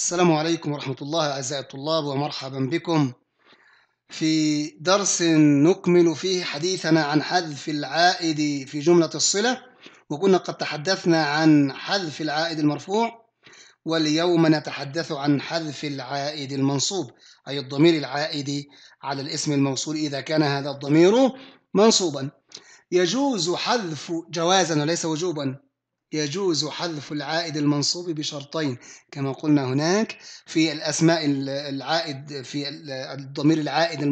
السلام عليكم ورحمة الله أعزائي الطلاب ومرحبا بكم في درس نكمل فيه حديثنا عن حذف العائد في جملة الصلة وكنا قد تحدثنا عن حذف العائد المرفوع واليوم نتحدث عن حذف العائد المنصوب أي الضمير العائد على الاسم الموصول إذا كان هذا الضمير منصوبا يجوز حذف جوازا وليس وجوبا يجوز حذف العائد المنصوب بشرطين كما قلنا هناك في الأسماء العائد في الضمير العائد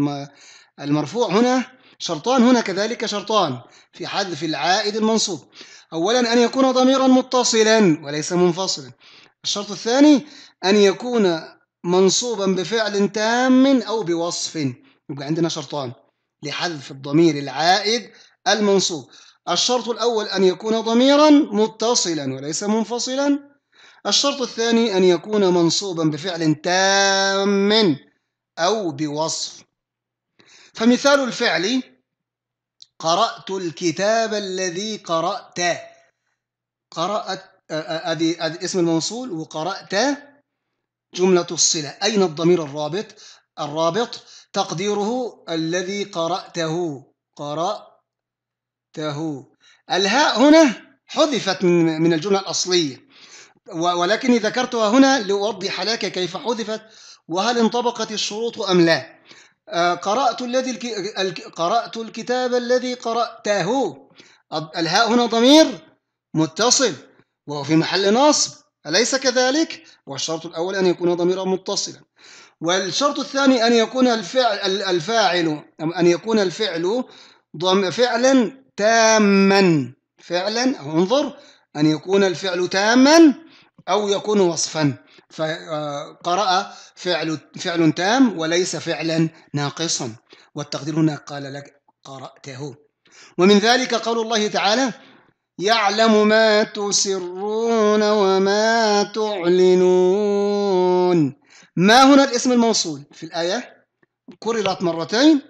المرفوع هنا شرطان هنا كذلك شرطان في حذف العائد المنصوب أولا أن يكون ضميرا متصلا وليس منفصلا الشرط الثاني أن يكون منصوبا بفعل تام أو بوصف يبقى عندنا شرطان لحذف الضمير العائد المنصوب الشرط الأول أن يكون ضميرا متصلا وليس منفصلا الشرط الثاني أن يكون منصوبا بفعل تام أو بوصف فمثال الفعل قرأت الكتاب الذي قرأت قرأت أدي آه، اسم الموصول وقرأت جملة الصلة أين الضمير الرابط الرابط تقديره الذي قرأته قرأ تهو الهاء هنا حذفت من الجملة الأصلية ولكني ذكرتها هنا لأوضح لك كيف حذفت وهل انطبقت الشروط أم لا آه، قرأت الذي قرأت الكتاب الذي قرأته الهاء هنا ضمير متصل وهو في محل نصب أليس كذلك؟ والشرط الأول أن يكون ضميرا متصلا والشرط الثاني أن يكون الفعل الفاعل أن يكون الفعل فعلا تاما فعلا انظر أن يكون الفعل تاما أو يكون وصفا فقرأ فعل فعل تام وليس فعلا ناقصا والتقدير هنا قال لك قرأته ومن ذلك قول الله تعالى يعلم ما تسرون وما تعلنون ما هنا الاسم الموصول في الآية كررت مرتين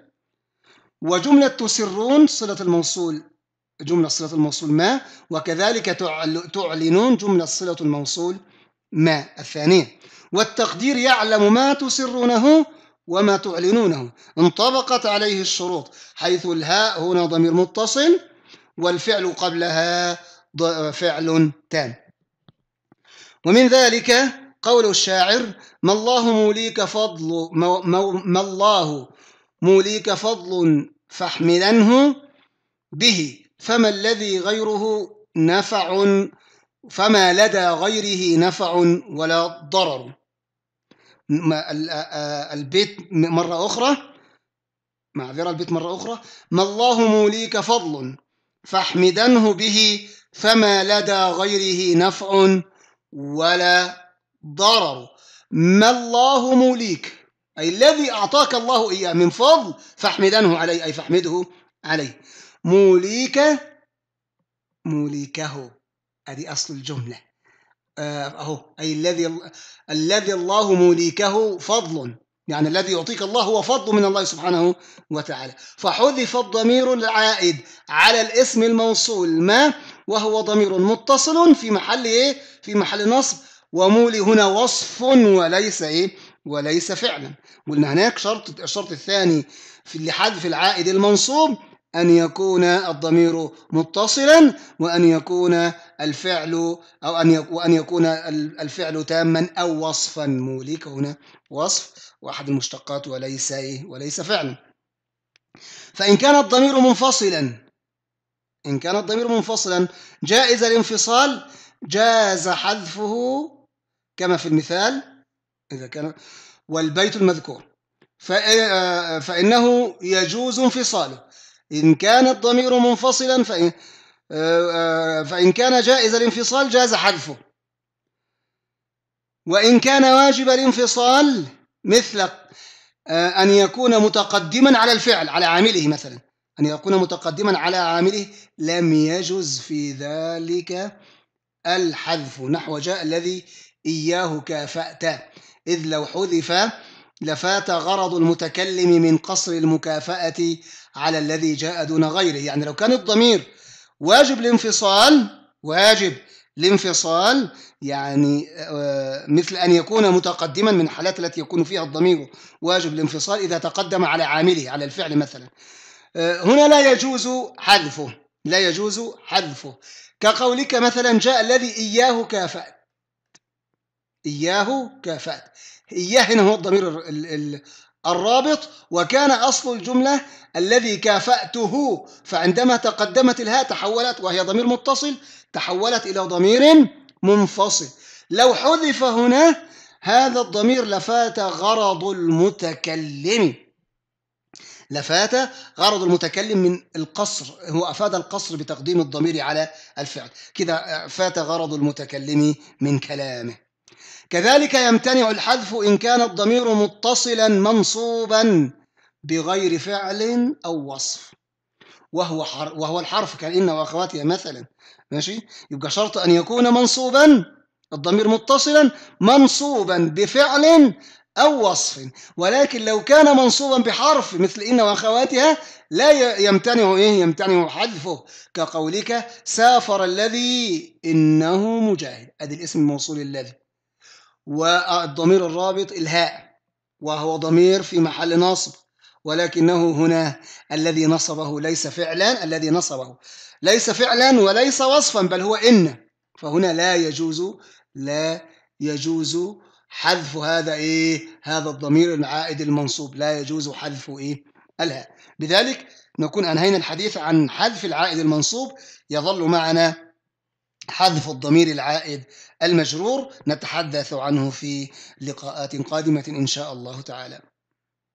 وجملة تسرون صلة الموصول جملة صلة الموصول ما وكذلك تعلنون جملة صلة الموصول ما الثانية والتقدير يعلم ما تسرونه وما تعلنونه انطبقت عليه الشروط حيث الهاء هنا ضمير متصل والفعل قبلها فعل تام ومن ذلك قول الشاعر ما الله موليك فضل ما, ما الله موليك فضل فاحملنه به فما الذي غيره نفع فما لدى غيره نفع ولا ضرر البيت مرة أخرى معذرة البيت مرة أخرى ما الله موليك فضل فاحمدنه به فما لدى غيره نفع ولا ضرر ما الله موليك أي الذي أعطاك الله إياه من فضل فاحمدنه عليه أي فاحمده عليه موليك موليكه ادي أصل الجملة أهو آه، أي الذي الذي الله موليكه فضل يعني الذي يعطيك الله هو فضل من الله سبحانه وتعالى فحذف الضمير العائد على الاسم الموصول ما وهو ضمير متصل في محل إيه؟ في محل نصب ومولي هنا وصف وليس إيه؟ وليس فعلا قلنا هناك شرط الشرط الثاني في لحذف العائد المنصوب أن يكون الضمير متصلا وأن يكون الفعل أو أن وأن يكون الفعل تاما أو وصفا موليك هنا وصف وأحد المشتقات وليس إيه، وليس فعلا فإن كان الضمير منفصلا إن كان الضمير منفصلا جائز الانفصال جاز حذفه كما في المثال إذا كان والبيت المذكور فإنه يجوز انفصاله إن كان الضمير منفصلا فإن, آه، آه، فإن كان جائز الانفصال جاز حذفه وإن كان واجب الانفصال مثل آه، أن يكون متقدما على الفعل على عامله مثلا أن يكون متقدما على عامله لم يجز في ذلك الحذف نحو جاء الذي إياه كافأت إذ لو حذف لفات غرض المتكلم من قصر المكافأة على الذي جاء دون غيره يعني لو كان الضمير واجب الانفصال واجب الانفصال يعني آه، مثل أن يكون متقدما من الحالات التي يكون فيها الضمير واجب الانفصال إذا تقدم على عامله على الفعل مثلا آه، هنا لا يجوز حذفه لا يجوز حذفه كقولك مثلا جاء الذي إياه كافأت إياه كافأت إياه هنا هو الضمير الرابط وكان أصل الجملة الذي كافأته فعندما تقدمت الهاء تحولت وهي ضمير متصل تحولت إلى ضمير منفصل لو حذف هنا هذا الضمير لفات غرض المتكلم لفات غرض المتكلم من القصر هو أفاد القصر بتقديم الضمير على الفعل كذا فات غرض المتكلم من كلامه كذلك يمتنع الحذف إن كان الضمير متصلا منصوبا بغير فعل أو وصف وهو حر وهو الحرف كان إن وأخواتها مثلا ماشي يبقى شرط أن يكون منصوبا الضمير متصلا منصوبا بفعل أو وصف ولكن لو كان منصوبا بحرف مثل إن وأخواتها لا يمتنع إيه يمتنع حذفه كقولك سافر الذي إنه مجاهد أدي الاسم الموصول الذي والضمير الرابط الهاء وهو ضمير في محل نصب ولكنه هنا الذي نصبه ليس فعلا الذي نصبه ليس فعلا وليس وصفا بل هو إن فهنا لا يجوز لا يجوز حذف هذا إيه هذا الضمير العائد المنصوب لا يجوز حذف إيه الهاء بذلك نكون أنهينا الحديث عن حذف العائد المنصوب يظل معنا حذف الضمير العائد المجرور نتحدث عنه في لقاءات قادمة إن شاء الله تعالى